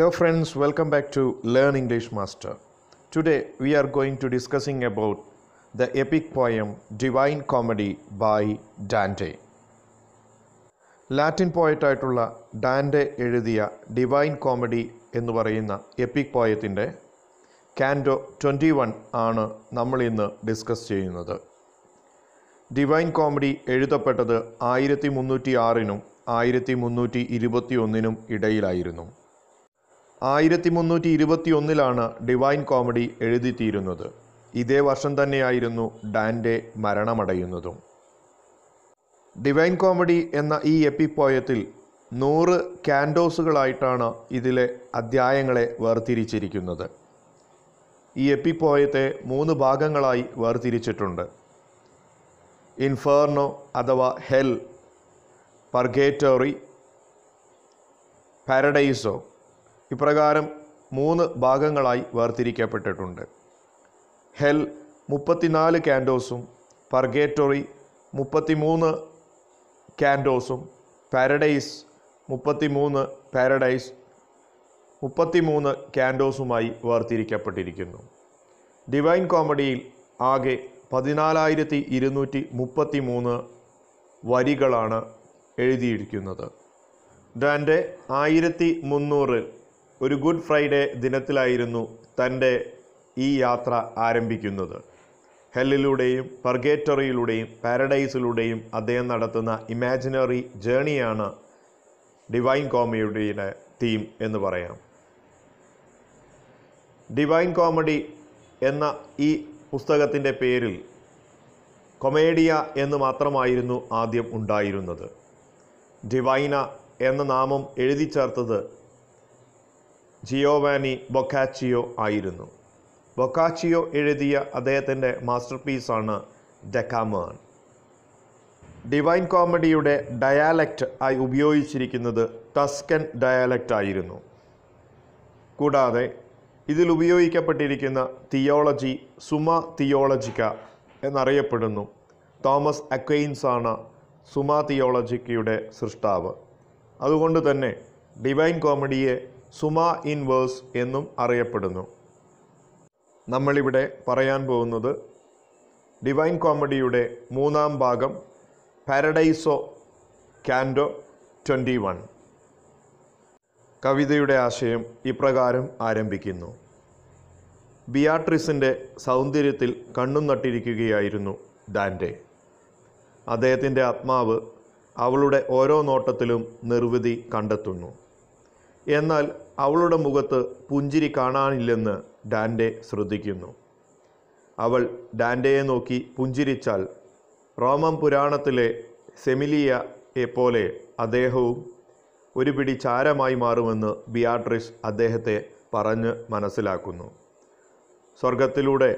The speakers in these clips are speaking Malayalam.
hello friends welcome back to learn English master today we are going to discussing about the epic poem divine comedy by Dante Latin പോയറ്റായിട്ടുള്ള ഡാൻഡെ എഴുതിയ ഡിവൈൻ കോമഡി എന്ന് പറയുന്ന എപ്പിക് പോയത്തിൻ്റെ കാൻഡോ ട്വൻറ്റി വൺ ആണ് നമ്മൾ ഇന്ന് ഡിസ്കസ് ചെയ്യുന്നത് ഡിവൈൻ കോമഡി എഴുതപ്പെട്ടത് ആയിരത്തി മുന്നൂറ്റി ആറിനും ആയിരത്തി മുന്നൂറ്റി ഇരുപത്തി ഒന്നിനും ഇടയിലായിരുന്നു ആയിരത്തി മുന്നൂറ്റി ഇരുപത്തി ഒന്നിലാണ് ഡിവൈൻ കോമഡി എഴുതിത്തീരുന്നത് ഇതേ വർഷം തന്നെയായിരുന്നു ഡാൻ്റെ മരണമടയുന്നതും ഡിവൈൻ കോമഡി എന്ന ഈ എപ്പിപ്പോയത്തിൽ നൂറ് ക്യാൻഡോസുകളായിട്ടാണ് ഇതിലെ അധ്യായങ്ങളെ വേർതിരിച്ചിരിക്കുന്നത് ഈ എപ്പിപ്പോയത്തെ മൂന്ന് ഭാഗങ്ങളായി വേർതിരിച്ചിട്ടുണ്ട് ഇൻഫേർണോ അഥവാ ഹെൽ പർഗേറ്റോറി പാരഡൈസോ ഇപ്രകാരം മൂന്ന് ഭാഗങ്ങളായി വേർതിരിക്കപ്പെട്ടിട്ടുണ്ട് ഹെൽ മുപ്പത്തിനാല് കാൻഡോസും പർഗേറ്റോറി മുപ്പത്തിമൂന്ന് കാൻഡോസും പാരഡൈസ് മുപ്പത്തിമൂന്ന് പാരഡൈസ് മുപ്പത്തിമൂന്ന് കാൻഡോസുമായി വേർതിരിക്കപ്പെട്ടിരിക്കുന്നു ഡിവൈൻ കോമഡിയിൽ ആകെ പതിനാലായിരത്തി ഇരുന്നൂറ്റി മുപ്പത്തി മൂന്ന് വരികളാണ് എഴുതിയിരിക്കുന്നത് ഡാൻ്റെ ആയിരത്തി മുന്നൂറിൽ ഒരു ഗുഡ് ഫ്രൈഡേ ദിനത്തിലായിരുന്നു തൻ്റെ ഈ യാത്ര ആരംഭിക്കുന്നത് ഹെല്ലിലൂടെയും പർഗേറ്ററിയിലൂടെയും പാരഡൈസിലൂടെയും അദ്ദേഹം നടത്തുന്ന ഇമാജിനറി ജേണിയാണ് ഡിവൈൻ കോമഡിയുടെ തീം എന്ന് പറയാം ഡിവൈൻ കോമഡി എന്ന ഈ പുസ്തകത്തിൻ്റെ പേരിൽ കൊമേഡിയ എന്ന് മാത്രമായിരുന്നു ആദ്യം ഉണ്ടായിരുന്നത് ഡിവൈന എന്ന നാമം എഴുതി ചേർത്തത് ജിയോവാനി ബൊക്കാച്ചിയോ ആയിരുന്നു ബൊക്കാച്ചിയോ എഴുതിയ അദ്ദേഹത്തിൻ്റെ മാസ്റ്റർ പീസാണ് ഡെക്കാമേൺ ഡിവൈൻ കോമഡിയുടെ ഡയാലക്റ്റ് ആയി ഉപയോഗിച്ചിരിക്കുന്നത് ടസ്കൻ ഡയാലക്റ്റ് ആയിരുന്നു കൂടാതെ ഇതിൽ ഉപയോഗിക്കപ്പെട്ടിരിക്കുന്ന തിയോളജി സുമ തിയോളജിക്ക എന്നറിയപ്പെടുന്നു തോമസ് അക്വെയിൻസ് ആണ് സുമ തിയോളജിക്കയുടെ സൃഷ്ടാവ് അതുകൊണ്ട് തന്നെ ഡിവൈൻ കോമഡിയെ സുമ ഇൻവേഴ്സ് എന്നും അറിയപ്പെടുന്നു നമ്മളിവിടെ പറയാൻ പോകുന്നത് ഡിവൈൻ കോമഡിയുടെ മൂന്നാം ഭാഗം പാരഡൈസോ കാൻഡോ ട്വൻറ്റി വൺ കവിതയുടെ ആശയം ഇപ്രകാരം ആരംഭിക്കുന്നു ബിയാട്രിസിൻ്റെ സൗന്ദര്യത്തിൽ കണ്ണും നട്ടിരിക്കുകയായിരുന്നു ഡാൻഡെ അദ്ദേഹത്തിൻ്റെ ആത്മാവ് അവളുടെ ഓരോ നോട്ടത്തിലും നിർവൃതി കണ്ടെത്തുന്നു എന്നാൽ അവളുടെ മുഖത്ത് പുഞ്ചിരി കാണാനില്ലെന്ന് ഡാൻഡെ ശ്രദ്ധിക്കുന്നു അവൾ ഡാൻഡയെ നോക്കി പുഞ്ചിരിച്ചാൽ റോമൻ പുരാണത്തിലെ സെമിലിയയെ പോലെ അദ്ദേഹവും ഒരു പിടി ചാരമായി മാറുമെന്ന് ബിയാട്രിസ് അദ്ദേഹത്തെ പറഞ്ഞ് മനസ്സിലാക്കുന്നു സ്വർഗത്തിലൂടെ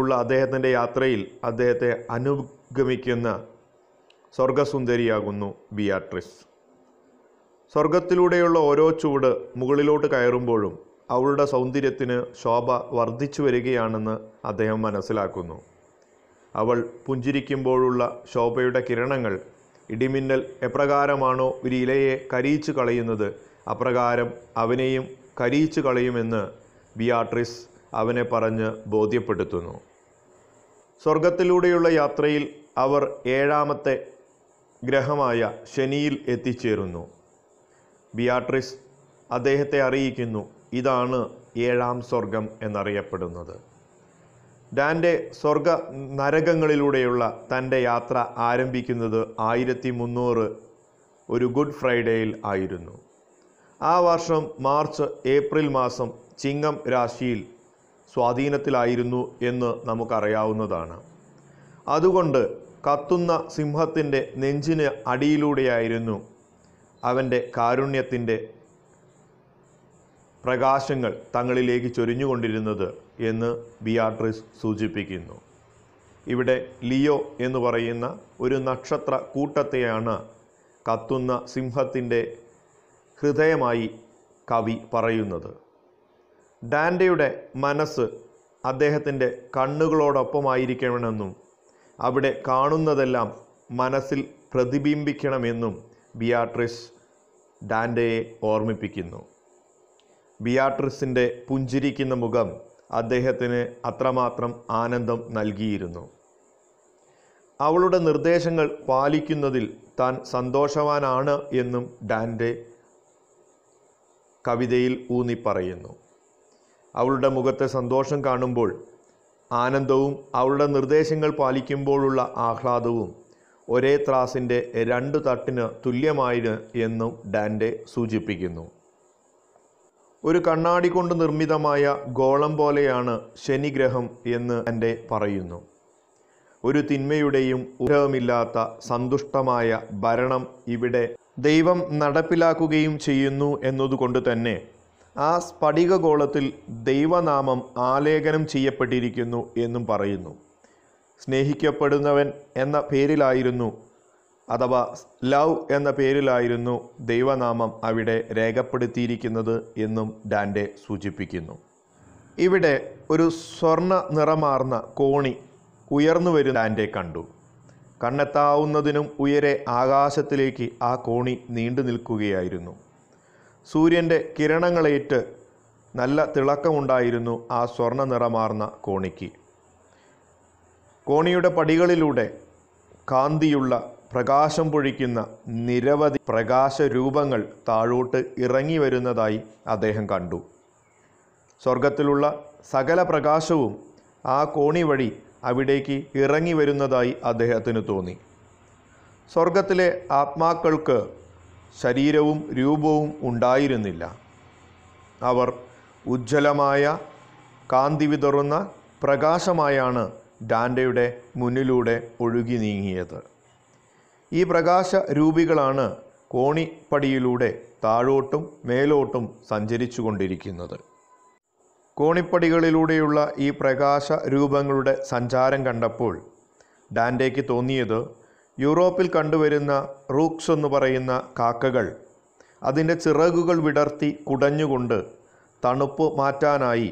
ഉള്ള അദ്ദേഹത്തിൻ്റെ യാത്രയിൽ അദ്ദേഹത്തെ അനുഗമിക്കുന്ന സ്വർഗസുന്ദരിയാകുന്നു ബിയാട്രിസ് സ്വർഗത്തിലൂടെയുള്ള ഓരോ ചൂട് മുകളിലോട്ട് കയറുമ്പോഴും അവളുടെ സൗന്ദര്യത്തിന് ശോഭ വർദ്ധിച്ചു വരികയാണെന്ന് അദ്ദേഹം മനസ്സിലാക്കുന്നു അവൾ പുഞ്ചിരിക്കുമ്പോഴുള്ള ശോഭയുടെ കിരണങ്ങൾ ഇടിമിന്നൽ എപ്രകാരമാണോ ഒരു ഇലയെ കരിയിച്ചു കളയുന്നത് അപ്രകാരം അവനെയും കരിയിച്ചു കളയുമെന്ന് ബിയാട്രിസ് അവനെ പറഞ്ഞ് ബോധ്യപ്പെടുത്തുന്നു സ്വർഗത്തിലൂടെയുള്ള യാത്രയിൽ അവർ ഏഴാമത്തെ ഗ്രഹമായ ശനിയിൽ എത്തിച്ചേരുന്നു ബിയാട്രിസ് അദ്ദേഹത്തെ അറിയിക്കുന്നു ഇതാണ് ഏഴാം സ്വർഗം എന്നറിയപ്പെടുന്നത് ഡാൻ്റെ സ്വർഗ നരകങ്ങളിലൂടെയുള്ള തൻ്റെ യാത്ര ആരംഭിക്കുന്നത് ആയിരത്തി മുന്നൂറ് ഒരു ഗുഡ് ഫ്രൈഡേയിൽ ആയിരുന്നു ആ വർഷം മാർച്ച് ഏപ്രിൽ മാസം ചിങ്ങം രാശിയിൽ സ്വാധീനത്തിലായിരുന്നു എന്ന് നമുക്കറിയാവുന്നതാണ് അതുകൊണ്ട് കത്തുന്ന സിംഹത്തിൻ്റെ നെഞ്ചിന് അടിയിലൂടെയായിരുന്നു അവൻ്റെ കാരുണ്യത്തിൻ്റെ പ്രകാശങ്ങൾ തങ്ങളിലേക്ക് ചൊരിഞ്ഞുകൊണ്ടിരുന്നത് എന്ന് ബിയാട്രിസ് സൂചിപ്പിക്കുന്നു ഇവിടെ ലിയോ എന്ന് പറയുന്ന ഒരു നക്ഷത്ര കൂട്ടത്തെയാണ് കത്തുന്ന സിംഹത്തിൻ്റെ ഹൃദയമായി കവി പറയുന്നത് ഡാൻഡയുടെ മനസ്സ് അദ്ദേഹത്തിൻ്റെ കണ്ണുകളോടൊപ്പമായിരിക്കണമെന്നും അവിടെ കാണുന്നതെല്ലാം മനസ്സിൽ പ്രതിബിംബിക്കണമെന്നും ബിയാട്രിസ് ഡാൻഡയെ ഓർമ്മിപ്പിക്കുന്നു ബിയാട്രിസിൻ്റെ പുഞ്ചിരിക്കുന്ന മുഖം അദ്ദേഹത്തിന് അത്രമാത്രം ആനന്ദം നൽകിയിരുന്നു അവളുടെ നിർദ്ദേശങ്ങൾ പാലിക്കുന്നതിൽ താൻ സന്തോഷവാനാണ് എന്നും ഡാൻഡെ കവിതയിൽ ഊന്നി പറയുന്നു അവളുടെ മുഖത്തെ സന്തോഷം കാണുമ്പോൾ ആനന്ദവും അവളുടെ നിർദ്ദേശങ്ങൾ പാലിക്കുമ്പോഴുള്ള ആഹ്ലാദവും ഒരേ ത്രാസിൻ്റെ രണ്ട് തട്ടിന് തുല്യമായി എന്നും ഡാൻഡെ സൂചിപ്പിക്കുന്നു ഒരു കണ്ണാടി കൊണ്ട് നിർമ്മിതമായ ഗോളം പോലെയാണ് ശനിഗ്രഹം എന്ന് എൻ്റെ പറയുന്നു ഒരു തിന്മയുടെയും ഉരവുമില്ലാത്ത സന്തുഷ്ടമായ ഭരണം ഇവിടെ ദൈവം നടപ്പിലാക്കുകയും ചെയ്യുന്നു എന്നതുകൊണ്ട് തന്നെ ആ സ്ഫടിക ഗോളത്തിൽ ദൈവനാമം ആലേഖനം ചെയ്യപ്പെട്ടിരിക്കുന്നു എന്നും പറയുന്നു സ്നേഹിക്കപ്പെടുന്നവൻ എന്ന പേരിലായിരുന്നു അഥവാ ലവ് എന്ന പേരിലായിരുന്നു ദൈവനാമം അവിടെ രേഖപ്പെടുത്തിയിരിക്കുന്നത് എന്നും ഡാൻഡെ സൂചിപ്പിക്കുന്നു ഇവിടെ ഒരു സ്വർണ്ണ നിറമാർന്ന കോണി ഉയർന്നു വരും ഡാൻഡെ കണ്ടു കണ്ണെത്താവുന്നതിനും ഉയരെ ആകാശത്തിലേക്ക് ആ കോണി നീണ്ടു നിൽക്കുകയായിരുന്നു സൂര്യൻ്റെ കിരണങ്ങളേറ്റ് നല്ല തിളക്കമുണ്ടായിരുന്നു ആ സ്വർണ്ണ നിറമാർന്ന കോണിക്ക് കോണിയുടെ പടികളിലൂടെ കാന്തിയുള്ള പ്രകാശം പൊഴിക്കുന്ന നിരവധി പ്രകാശരൂപങ്ങൾ താഴോട്ട് ഇറങ്ങി വരുന്നതായി അദ്ദേഹം കണ്ടു സ്വർഗത്തിലുള്ള സകല പ്രകാശവും ആ കോണി വഴി അവിടേക്ക് ഇറങ്ങി വരുന്നതായി അദ്ദേഹത്തിന് തോന്നി സ്വർഗത്തിലെ ആത്മാക്കൾക്ക് ശരീരവും രൂപവും ഉണ്ടായിരുന്നില്ല അവർ ഉജ്ജ്വലമായ കാന്തി വിതറുന്ന പ്രകാശമായാണ് ഡാൻഡയുടെ മുന്നിലൂടെ ഒഴുകി നീങ്ങിയത് ഈ പ്രകാശ രൂപികളാണ് കോണിപ്പടിയിലൂടെ താഴോട്ടും മേലോട്ടും സഞ്ചരിച്ചു കൊണ്ടിരിക്കുന്നത് കോണിപ്പടികളിലൂടെയുള്ള ഈ പ്രകാശ രൂപങ്ങളുടെ സഞ്ചാരം കണ്ടപ്പോൾ ഡാൻഡേക്ക് തോന്നിയത് യൂറോപ്പിൽ കണ്ടുവരുന്ന റൂക്സ് എന്ന് പറയുന്ന കാക്കകൾ അതിൻ്റെ ചിറകുകൾ വിടർത്തി കുടഞ്ഞുകൊണ്ട് തണുപ്പ് മാറ്റാനായി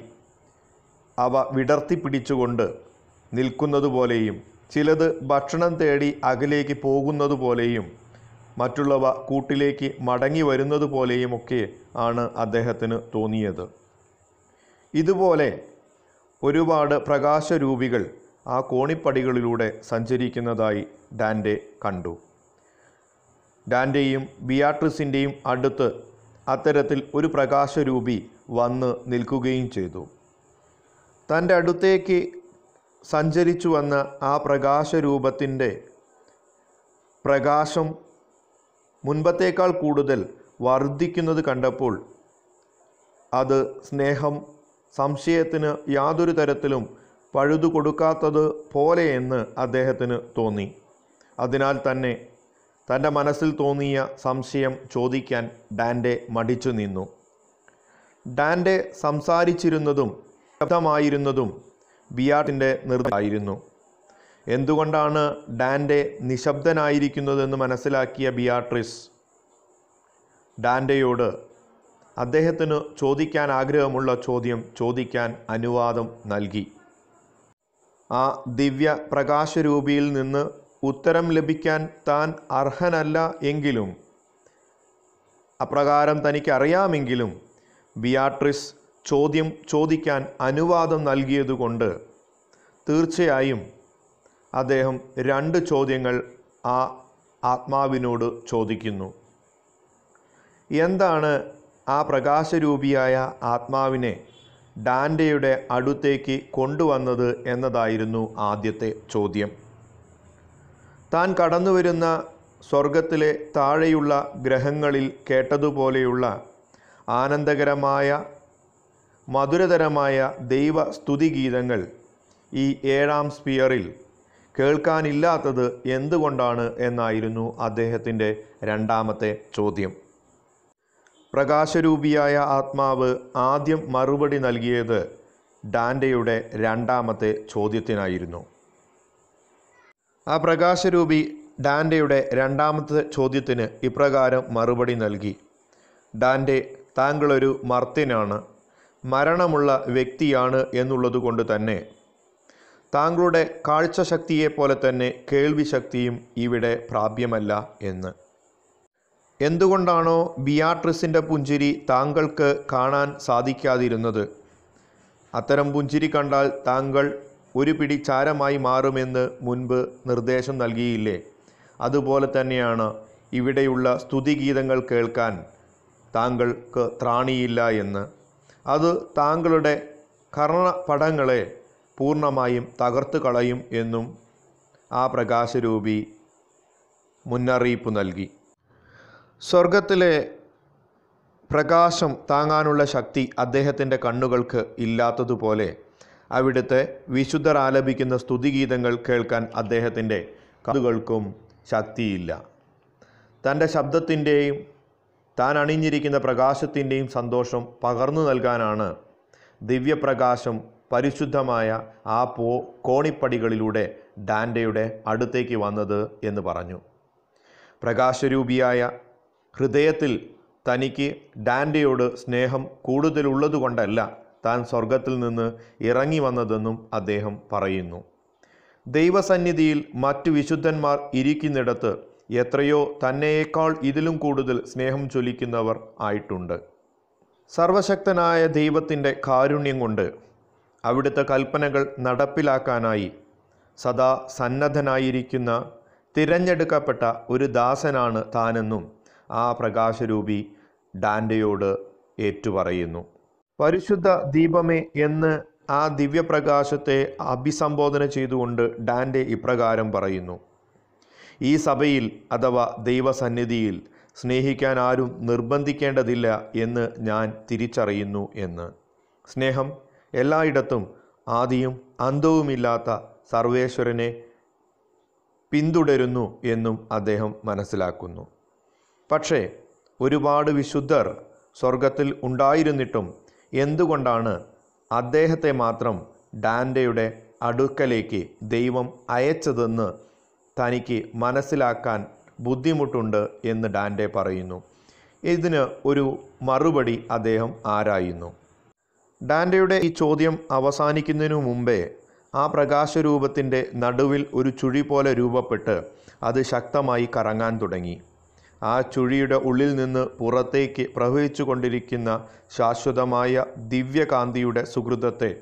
അവ വിടർത്തി പിടിച്ചുകൊണ്ട് നിൽക്കുന്നതുപോലെയും ചിലത് ഭക്ഷണം തേടി അകലേക്ക് പോകുന്നതുപോലെയും മറ്റുള്ളവ കൂട്ടിലേക്ക് മടങ്ങി വരുന്നതുപോലെയുമൊക്കെ ആണ് അദ്ദേഹത്തിന് തോന്നിയത് ഇതുപോലെ ഒരുപാട് പ്രകാശരൂപികൾ ആ കോണിപ്പടികളിലൂടെ സഞ്ചരിക്കുന്നതായി ഡാൻഡെ കണ്ടു ഡാൻഡെയും ബിയാട്രിസിൻ്റെയും അടുത്ത് അത്തരത്തിൽ ഒരു പ്രകാശരൂപി വന്ന് നിൽക്കുകയും ചെയ്തു തൻ്റെ അടുത്തേക്ക് സഞ്ചരിച്ചു വന്ന ആ പ്രകാശരൂപത്തിൻ്റെ പ്രകാശം മുൻപത്തേക്കാൾ കൂടുതൽ വർദ്ധിക്കുന്നത് കണ്ടപ്പോൾ അത് സ്നേഹം സംശയത്തിന് യാതൊരു തരത്തിലും പഴുതു കൊടുക്കാത്തത് പോലെയെന്ന് അദ്ദേഹത്തിന് തോന്നി അതിനാൽ തന്നെ തൻ്റെ മനസ്സിൽ തോന്നിയ സംശയം ചോദിക്കാൻ ഡാൻഡെ മടിച്ചു നിന്നു ഡാൻഡെ സംസാരിച്ചിരുന്നതും ശബ്ദമായിരുന്നതും ബിയാട്ടിൻ്റെ നിർദ്ദേശമായിരുന്നു എന്തുകൊണ്ടാണ് ഡാൻ്റെ നിശബ്ദനായിരിക്കുന്നതെന്ന് മനസ്സിലാക്കിയ ബിയാട്രിസ് ഡാൻ്റെയോട് അദ്ദേഹത്തിന് ചോദിക്കാൻ ആഗ്രഹമുള്ള ചോദ്യം ചോദിക്കാൻ അനുവാദം നൽകി ആ ദിവ്യ പ്രകാശരൂപിയിൽ നിന്ന് ഉത്തരം ലഭിക്കാൻ താൻ അർഹനല്ല എങ്കിലും അപ്രകാരം തനിക്കറിയാമെങ്കിലും ബിയാട്രിസ് ചോദ്യം ചോദിക്കാൻ അനുവാദം നൽകിയതുകൊണ്ട് തീർച്ചയായും അദ്ദേഹം രണ്ട് ചോദ്യങ്ങൾ ആ ആത്മാവിനോട് ചോദിക്കുന്നു എന്താണ് ആ പ്രകാശരൂപിയായ ആത്മാവിനെ ഡാൻഡയുടെ അടുത്തേക്ക് കൊണ്ടുവന്നത് എന്നതായിരുന്നു ആദ്യത്തെ ചോദ്യം താൻ കടന്നുവരുന്ന സ്വർഗത്തിലെ താഴെയുള്ള ഗ്രഹങ്ങളിൽ കേട്ടതുപോലെയുള്ള ആനന്ദകരമായ മധുരതരമായ ദൈവ സ്തുതിഗീതങ്ങൾ ഈ ഏഴാം സ്പിയറിൽ കേൾക്കാനില്ലാത്തത് എന്തുകൊണ്ടാണ് എന്നായിരുന്നു അദ്ദേഹത്തിൻ്റെ രണ്ടാമത്തെ ചോദ്യം പ്രകാശരൂപിയായ ആത്മാവ് ആദ്യം മറുപടി നൽകിയത് ഡാൻഡയുടെ രണ്ടാമത്തെ ചോദ്യത്തിനായിരുന്നു ആ പ്രകാശരൂപി ഡാൻഡയുടെ രണ്ടാമത്തെ ചോദ്യത്തിന് ഇപ്രകാരം മറുപടി നൽകി ഡാൻഡെ താങ്കളൊരു മർത്തിനാണ് മരണമുള്ള വ്യക്തിയാണ് എന്നുള്ളതുകൊണ്ട് തന്നെ താങ്കളുടെ കാഴ്ചശക്തിയെ പോലെ തന്നെ കേൾവി ശക്തിയും ഇവിടെ പ്രാപ്യമല്ല എന്ന് എന്തുകൊണ്ടാണോ ബിയാട്രിസിൻ്റെ പുഞ്ചിരി താങ്കൾക്ക് കാണാൻ സാധിക്കാതിരുന്നത് അത്തരം പുഞ്ചിരി കണ്ടാൽ താങ്കൾ ഒരു പിടി ചാരമായി മാറുമെന്ന് മുൻപ് നിർദ്ദേശം നൽകിയില്ലേ അതുപോലെ തന്നെയാണ് ഇവിടെയുള്ള സ്തുതിഗീതങ്ങൾ കേൾക്കാൻ താങ്കൾക്ക് ത്രാണിയില്ല എന്ന് അത് താങ്കളുടെ കർണപടങ്ങളെ പൂർണ്ണമായും തകർത്തു കളയും എന്നും ആ പ്രകാശരൂപി മുന്നറിയിപ്പ് നൽകി സ്വർഗത്തിലെ പ്രകാശം താങ്ങാനുള്ള ശക്തി അദ്ദേഹത്തിൻ്റെ കണ്ണുകൾക്ക് ഇല്ലാത്തതുപോലെ അവിടുത്തെ വിശുദ്ധർ ആലപിക്കുന്ന സ്തുതിഗീതങ്ങൾ കേൾക്കാൻ അദ്ദേഹത്തിൻ്റെ കഥകൾക്കും ശക്തിയില്ല തൻ്റെ ശബ്ദത്തിൻ്റെയും താൻ അണിഞ്ഞിരിക്കുന്ന പ്രകാശത്തിൻ്റെയും സന്തോഷം പകർന്നു നൽകാനാണ് ദിവ്യപ്രകാശം പരിശുദ്ധമായ ആ പോ കോണിപ്പടികളിലൂടെ ഡാൻഡയുടെ അടുത്തേക്ക് വന്നത് എന്ന് പറഞ്ഞു പ്രകാശരൂപിയായ ഹൃദയത്തിൽ തനിക്ക് ഡാൻഡയോട് സ്നേഹം കൂടുതലുള്ളതുകൊണ്ടല്ല താൻ സ്വർഗത്തിൽ നിന്ന് ഇറങ്ങി വന്നതെന്നും അദ്ദേഹം പറയുന്നു ദൈവസന്നിധിയിൽ മറ്റു വിശുദ്ധന്മാർ ഇരിക്കുന്നിടത്ത് എത്രയോ തന്നെയേക്കാൾ ഇതിലും കൂടുതൽ സ്നേഹം ചൊലിക്കുന്നവർ ആയിട്ടുണ്ട് സർവശക്തനായ ദൈവത്തിൻ്റെ കാരുണ്യം കൊണ്ട് അവിടുത്തെ കൽപ്പനകൾ നടപ്പിലാക്കാനായി സദാ സന്നദ്ധനായിരിക്കുന്ന തിരഞ്ഞെടുക്കപ്പെട്ട ഒരു ദാസനാണ് താനെന്നും ആ പ്രകാശരൂപി ഡാൻഡയോട് ഏറ്റുപറയുന്നു പരിശുദ്ധ ദീപമേ എന്ന് ആ ദിവ്യപ്രകാശത്തെ അഭിസംബോധന ചെയ്തുകൊണ്ട് ഡാൻഡെ ഇപ്രകാരം പറയുന്നു ഈ സഭയിൽ അഥവാ ദൈവസന്നിധിയിൽ സ്നേഹിക്കാൻ ആരും നിർബന്ധിക്കേണ്ടതില്ല എന്ന് ഞാൻ തിരിച്ചറിയുന്നു എന്ന് സ്നേഹം എല്ലായിടത്തും ആദിയും അന്തവുമില്ലാത്ത സർവേശ്വരനെ പിന്തുടരുന്നു എന്നും അദ്ദേഹം മനസ്സിലാക്കുന്നു പക്ഷേ ഒരുപാട് വിശുദ്ധർ സ്വർഗത്തിൽ ഉണ്ടായിരുന്നിട്ടും എന്തുകൊണ്ടാണ് അദ്ദേഹത്തെ മാത്രം ഡാൻഡയുടെ അടുക്കലേക്ക് ദൈവം അയച്ചതെന്ന് തനിക്ക് മനസ്സിലാക്കാൻ ബുദ്ധിമുട്ടുണ്ട് എന്ന് ഡാൻഡെ പറയുന്നു ഇതിന് ഒരു മറുപടി അദ്ദേഹം ആരായുന്നു ഡാൻഡയുടെ ഈ ചോദ്യം അവസാനിക്കുന്നതിനു മുമ്പേ ആ പ്രകാശരൂപത്തിൻ്റെ നടുവിൽ ഒരു ചുഴി പോലെ രൂപപ്പെട്ട് അത് ശക്തമായി കറങ്ങാൻ തുടങ്ങി ആ ചുഴിയുടെ ഉള്ളിൽ നിന്ന് പുറത്തേക്ക് പ്രവഹിച്ചു കൊണ്ടിരിക്കുന്ന ശാശ്വതമായ ദിവ്യകാന്തിയുടെ സുഹൃതത്തെ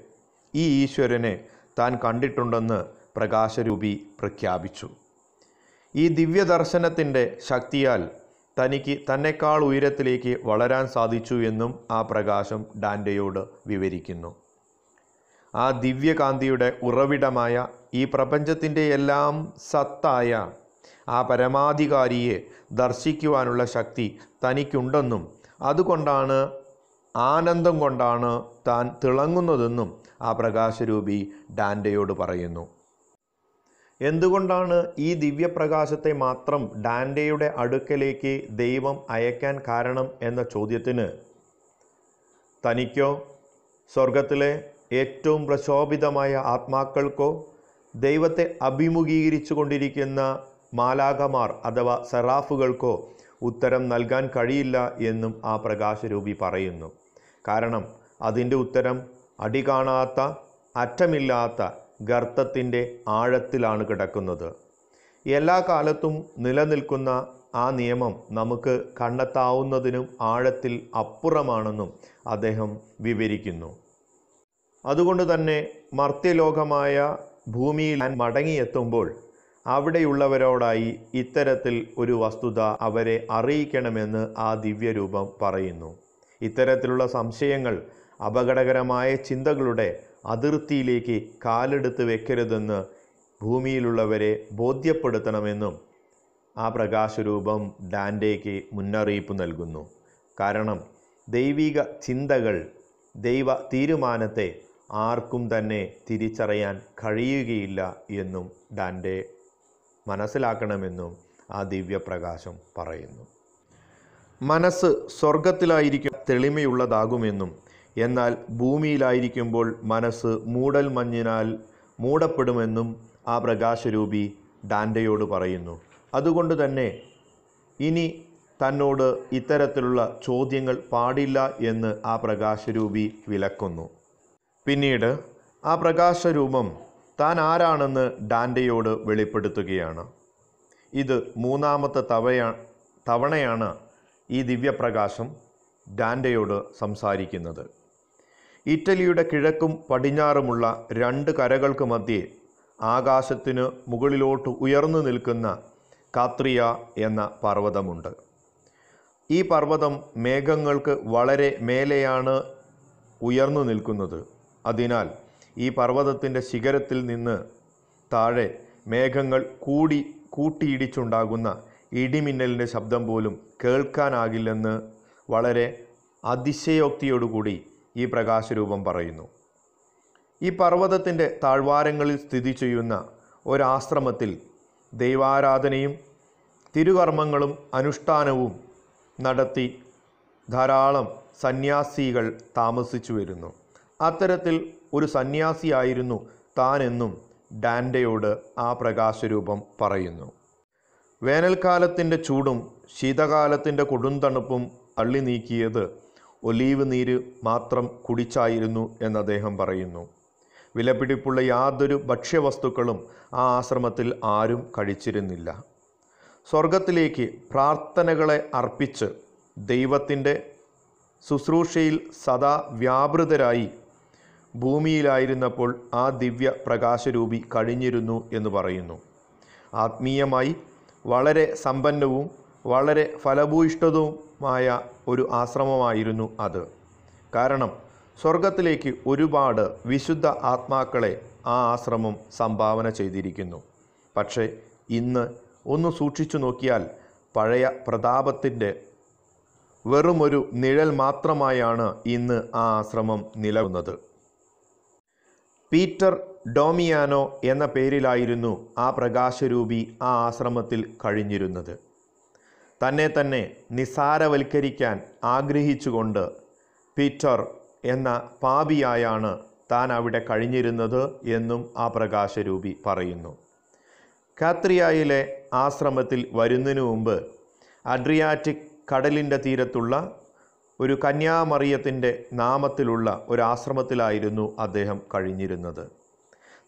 ഈ ഈശ്വരനെ താൻ കണ്ടിട്ടുണ്ടെന്ന് പ്രകാശരൂപി പ്രഖ്യാപിച്ചു ഈ ദിവ്യദർശനത്തിൻ്റെ ശക്തിയാൽ തനിക്ക് തന്നെക്കാൾ ഉയരത്തിലേക്ക് വളരാൻ സാധിച്ചു എന്നും ആ പ്രകാശം ഡാൻഡയോട് വിവരിക്കുന്നു ആ ദിവ്യകാന്തിയുടെ ഉറവിടമായ ഈ പ്രപഞ്ചത്തിൻ്റെ എല്ലാം സത്തായ ആ പരമാധികാരിയെ ദർശിക്കുവാനുള്ള ശക്തി തനിക്കുണ്ടെന്നും അതുകൊണ്ടാണ് ആനന്ദം കൊണ്ടാണ് താൻ തിളങ്ങുന്നതെന്നും ആ പ്രകാശരൂപി ഡാൻഡയോട് പറയുന്നു എന്തുകൊണ്ടാണ് ഈ ദിവ്യപ്രകാശത്തെ മാത്രം ഡാൻഡെയുടെ അടുക്കലേക്ക് ദൈവം അയക്കാൻ കാരണം എന്ന ചോദ്യത്തിന് തനിക്കോ സ്വർഗത്തിലെ ഏറ്റവും പ്രശോഭിതമായ ആത്മാക്കൾക്കോ ദൈവത്തെ അഭിമുഖീകരിച്ചു കൊണ്ടിരിക്കുന്ന മാലാകമാർ അഥവാ സെറാഫുകൾക്കോ ഉത്തരം നൽകാൻ കഴിയില്ല എന്നും ആ പ്രകാശരൂപി പറയുന്നു കാരണം അതിൻ്റെ ഉത്തരം അടി കാണാത്ത അറ്റമില്ലാത്ത ഗർത്തത്തിൻ്റെ ആഴത്തിലാണ് കിടക്കുന്നത് എല്ലാ കാലത്തും നിലനിൽക്കുന്ന ആ നിയമം നമുക്ക് കണ്ടെത്താവുന്നതിനും ആഴത്തിൽ അപ്പുറമാണെന്നും അദ്ദേഹം വിവരിക്കുന്നു അതുകൊണ്ട് തന്നെ മർത്യലോകമായ ഭൂമിയിൽ മടങ്ങിയെത്തുമ്പോൾ അവിടെയുള്ളവരോടായി ഇത്തരത്തിൽ ഒരു വസ്തുത അവരെ അറിയിക്കണമെന്ന് ആ ദിവ്യരൂപം പറയുന്നു ഇത്തരത്തിലുള്ള സംശയങ്ങൾ അപകടകരമായ ചിന്തകളുടെ അതിർത്തിയിലേക്ക് കാലെടുത്ത് വെക്കരുതെന്ന് ഭൂമിയിലുള്ളവരെ ബോധ്യപ്പെടുത്തണമെന്നും ആ പ്രകാശരൂപം ഡാൻഡേക്ക് മുന്നറിയിപ്പ് നൽകുന്നു കാരണം ദൈവിക ചിന്തകൾ ദൈവ തീരുമാനത്തെ ആർക്കും തന്നെ തിരിച്ചറിയാൻ കഴിയുകയില്ല എന്നും ഡാൻഡെ മനസ്സിലാക്കണമെന്നും ആ ദിവ്യപ്രകാശം പറയുന്നു മനസ്സ് സ്വർഗത്തിലായിരിക്കും തെളിമയുള്ളതാകുമെന്നും എന്നാൽ ഭൂമിയിലായിരിക്കുമ്പോൾ മനസ്സ് മൂടൽ മഞ്ഞിനാൽ മൂടപ്പെടുമെന്നും ആ പ്രകാശരൂപി ഡാൻഡയോട് പറയുന്നു അതുകൊണ്ട് തന്നെ ഇനി തന്നോട് ഇത്തരത്തിലുള്ള ചോദ്യങ്ങൾ പാടില്ല എന്ന് ആ പ്രകാശരൂപി വിലക്കുന്നു പിന്നീട് ആ പ്രകാശരൂപം താൻ ആരാണെന്ന് ഡാൻഡയോട് വെളിപ്പെടുത്തുകയാണ് ഇത് മൂന്നാമത്തെ തവയാ തവണയാണ് ഈ ദിവ്യപ്രകാശം ഡാൻഡയോട് സംസാരിക്കുന്നത് ഇറ്റലിയുടെ കിഴക്കും പടിഞ്ഞാറുമുള്ള രണ്ട് കരകൾക്ക് മധ്യേ ആകാശത്തിന് മുകളിലോട്ട് ഉയർന്നു നിൽക്കുന്ന കാത്രിയ എന്ന പർവ്വതമുണ്ട് ഈ പർവ്വതം മേഘങ്ങൾക്ക് വളരെ മേലെയാണ് ഉയർന്നു നിൽക്കുന്നത് അതിനാൽ ഈ പർവ്വതത്തിൻ്റെ ശിഖരത്തിൽ നിന്ന് താഴെ മേഘങ്ങൾ കൂടി കൂട്ടിയിടിച്ചുണ്ടാകുന്ന ഇടിമിന്നലിൻ്റെ ശബ്ദം പോലും കേൾക്കാനാകില്ലെന്ന് വളരെ അതിശയോക്തിയോടുകൂടി ഈ പ്രകാശരൂപം പറയുന്നു ഈ പർവ്വതത്തിൻ്റെ താഴ്വാരങ്ങളിൽ സ്ഥിതി ചെയ്യുന്ന ഒരാശ്രമത്തിൽ ദൈവാരാധനയും തിരുകർമ്മങ്ങളും അനുഷ്ഠാനവും നടത്തി ധാരാളം സന്യാസികൾ താമസിച്ചു വരുന്നു അത്തരത്തിൽ ഒരു സന്യാസിയായിരുന്നു താനെന്നും ഡാൻഡയോട് ആ പ്രകാശരൂപം പറയുന്നു വേനൽക്കാലത്തിൻ്റെ ചൂടും ശീതകാലത്തിൻ്റെ കൊടുന്തണുപ്പും തള്ളി നീക്കിയത് ഒലീവ് നീര് മാത്രം കുടിച്ചായിരുന്നു എന്ന് അദ്ദേഹം പറയുന്നു വിലപിടിപ്പുള്ള യാതൊരു ഭക്ഷ്യവസ്തുക്കളും ആ ആശ്രമത്തിൽ ആരും കഴിച്ചിരുന്നില്ല സ്വർഗത്തിലേക്ക് പ്രാർത്ഥനകളെ അർപ്പിച്ച് ദൈവത്തിൻ്റെ ശുശ്രൂഷയിൽ സദാ വ്യാപൃതരായി ഭൂമിയിലായിരുന്നപ്പോൾ ആ ദിവ്യ പ്രകാശരൂപി കഴിഞ്ഞിരുന്നു എന്ന് പറയുന്നു ആത്മീയമായി വളരെ സമ്പന്നവും വളരെ ഫലഭൂയിഷ്ഠതുമായ ഒരു ആശ്രമമായിരുന്നു അത് കാരണം സ്വർഗത്തിലേക്ക് ഒരുപാട് വിശുദ്ധ ആത്മാക്കളെ ആ ആശ്രമം സംഭാവന ചെയ്തിരിക്കുന്നു പക്ഷേ ഇന്ന് ഒന്ന് സൂക്ഷിച്ചു നോക്കിയാൽ പഴയ പ്രതാപത്തിൻ്റെ വെറുമൊരു നിഴൽ മാത്രമായാണ് ഇന്ന് ആ ആശ്രമം നിലവുന്നത് പീറ്റർ ഡോമിയാനോ എന്ന പേരിലായിരുന്നു ആ പ്രകാശരൂപി ആ ആശ്രമത്തിൽ കഴിഞ്ഞിരുന്നത് തന്നെ തന്നെ നിസാരവൽക്കരിക്കാൻ ആഗ്രഹിച്ചുകൊണ്ട് പീറ്റർ എന്ന പാപിയായാണ് താൻ അവിടെ കഴിഞ്ഞിരുന്നത് എന്നും ആ പ്രകാശരൂപി പറയുന്നു കാത്രിയായിലെ ആശ്രമത്തിൽ വരുന്നതിനു മുമ്പ് അഡ്രിയാറ്റിക് കടലിൻ്റെ തീരത്തുള്ള ഒരു കന്യാമറിയത്തിൻ്റെ നാമത്തിലുള്ള ഒരു ആശ്രമത്തിലായിരുന്നു അദ്ദേഹം കഴിഞ്ഞിരുന്നത്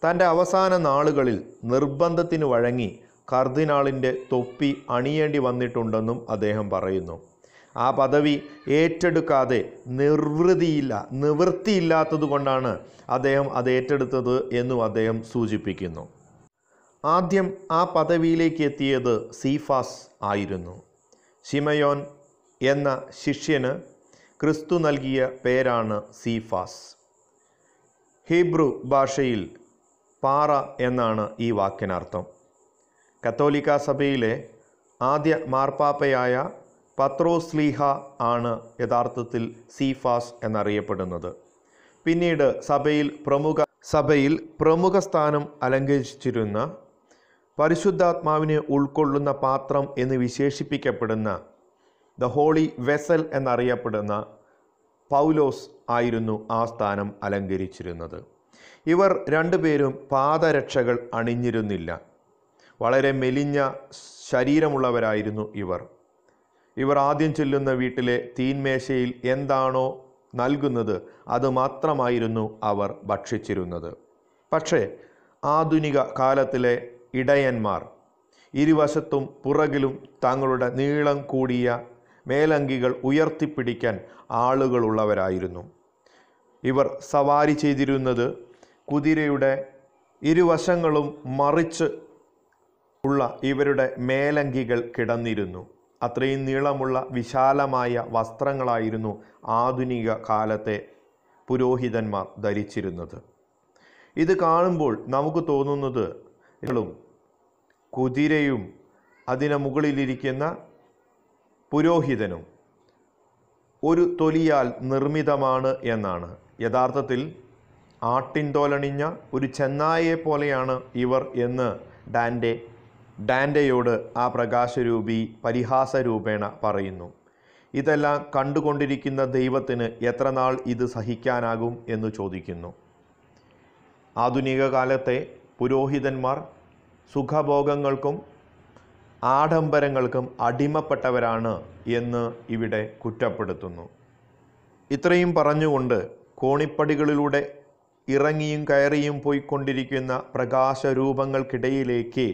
തൻ്റെ അവസാന നാളുകളിൽ നിർബന്ധത്തിന് വഴങ്ങി കർദിനാളിൻ്റെ തൊപ്പി അണിയേണ്ടി വന്നിട്ടുണ്ടെന്നും അദ്ദേഹം പറയുന്നു ആ പദവി ഏറ്റെടുക്കാതെ നിർവൃതിയില്ല നിവൃത്തിയില്ലാത്തത് കൊണ്ടാണ് അദ്ദേഹം അത് ഏറ്റെടുത്തത് എന്നും അദ്ദേഹം സൂചിപ്പിക്കുന്നു ആദ്യം ആ പദവിയിലേക്ക് എത്തിയത് സീഫാസ് ആയിരുന്നു ശിമയോൻ എന്ന ശിഷ്യന് ക്രിസ്തു നൽകിയ പേരാണ് സീഫാസ് ഹീബ്രു ഭാഷയിൽ പാറ എന്നാണ് ഈ വാക്കിനർത്ഥം കത്തോലിക്ക സഭയിലെ ആദ്യ മാർപ്പാപ്പയായ പത്രോസ്ലീഹ ആണ് യഥാർത്ഥത്തിൽ സീഫാസ് എന്നറിയപ്പെടുന്നത് പിന്നീട് സഭയിൽ പ്രമുഖ സഭയിൽ പ്രമുഖ സ്ഥാനം അലങ്കരിച്ചിരുന്ന പരിശുദ്ധാത്മാവിനെ ഉൾക്കൊള്ളുന്ന പാത്രം എന്ന് വിശേഷിപ്പിക്കപ്പെടുന്ന ദ ഹോളി വെസൽ എന്നറിയപ്പെടുന്ന പൗലോസ് ആയിരുന്നു ആ സ്ഥാനം അലങ്കരിച്ചിരുന്നത് ഇവർ രണ്ടുപേരും പാദരക്ഷകൾ അണിഞ്ഞിരുന്നില്ല വളരെ മെലിഞ്ഞ ശരീരമുള്ളവരായിരുന്നു ഇവർ ഇവർ ആദ്യം ചെല്ലുന്ന വീട്ടിലെ തീൻമേശയിൽ എന്താണോ നൽകുന്നത് അത് മാത്രമായിരുന്നു അവർ ഭക്ഷിച്ചിരുന്നത് പക്ഷേ ആധുനിക കാലത്തിലെ ഇടയന്മാർ ഇരുവശത്തും പുറകിലും തങ്ങളുടെ നീളം കൂടിയ മേലങ്കികൾ ഉയർത്തിപ്പിടിക്കാൻ ആളുകളുള്ളവരായിരുന്നു ഇവർ സവാരി ചെയ്തിരുന്നത് കുതിരയുടെ ഇരുവശങ്ങളും മറിച്ച് ഉള്ള ഇവരുടെ മേലങ്കികൾ കിടന്നിരുന്നു അത്രയും നീളമുള്ള വിശാലമായ വസ്ത്രങ്ങളായിരുന്നു ആധുനിക കാലത്തെ പുരോഹിതന്മാർ ധരിച്ചിരുന്നത് ഇത് കാണുമ്പോൾ നമുക്ക് തോന്നുന്നത് കുതിരയും അതിന് മുകളിലിരിക്കുന്ന പുരോഹിതനും ഒരു തൊലിയാൽ നിർമ്മിതമാണ് എന്നാണ് യഥാർത്ഥത്തിൽ ആട്ടിൻ തോലണിഞ്ഞ ഒരു ചെന്നായെ പോലെയാണ് ഇവർ എന്ന് ഡാൻ്റെ ഡാൻഡയോട് ആ പ്രകാശരൂപി പരിഹാസരൂപേണ പറയുന്നു ഇതെല്ലാം കണ്ടുകൊണ്ടിരിക്കുന്ന ദൈവത്തിന് എത്ര നാൾ ഇത് സഹിക്കാനാകും എന്ന് ചോദിക്കുന്നു ആധുനിക കാലത്തെ പുരോഹിതന്മാർ സുഖഭോഗങ്ങൾക്കും ആഡംബരങ്ങൾക്കും അടിമപ്പെട്ടവരാണ് എന്ന് ഇവിടെ കുറ്റപ്പെടുത്തുന്നു ഇത്രയും പറഞ്ഞുകൊണ്ട് കോണിപ്പടികളിലൂടെ ഇറങ്ങിയും കയറിയും പോയിക്കൊണ്ടിരിക്കുന്ന പ്രകാശരൂപങ്ങൾക്കിടയിലേക്ക്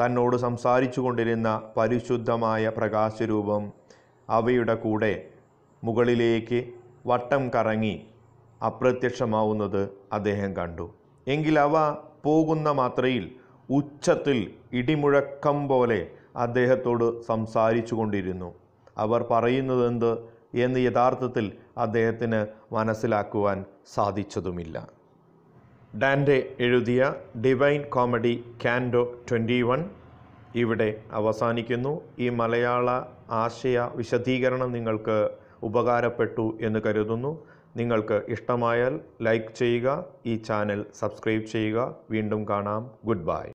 തന്നോട് സംസാരിച്ചു കൊണ്ടിരുന്ന പരിശുദ്ധമായ പ്രകാശരൂപം അവയുടെ കൂടെ മുകളിലേക്ക് വട്ടം കറങ്ങി അപ്രത്യക്ഷമാവുന്നത് അദ്ദേഹം കണ്ടു എങ്കിൽ അവ പോകുന്ന മാത്രയിൽ ഉച്ചത്തിൽ ഇടിമുഴക്കം പോലെ അദ്ദേഹത്തോട് സംസാരിച്ചു കൊണ്ടിരുന്നു അവർ പറയുന്നതെന്ത് എന്ന് യഥാർത്ഥത്തിൽ അദ്ദേഹത്തിന് മനസ്സിലാക്കുവാൻ സാധിച്ചതുമില്ല ഡാൻഡെ എഴുതിയ divine Comedy canto twenty one ഇവിടെ അവസാനിക്കുന്നു ഈ മലയാള ആശയ വിശദീകരണം നിങ്ങൾക്ക് ഉപകാരപ്പെട്ടു എന്ന് കരുതുന്നു നിങ്ങൾക്ക് ഇഷ്ടമായാൽ ലൈക്ക് ചെയ്യുക ഈ ചാനൽ സബ്സ്ക്രൈബ് ചെയ്യുക വീണ്ടും കാണാം ഗുഡ് ബൈ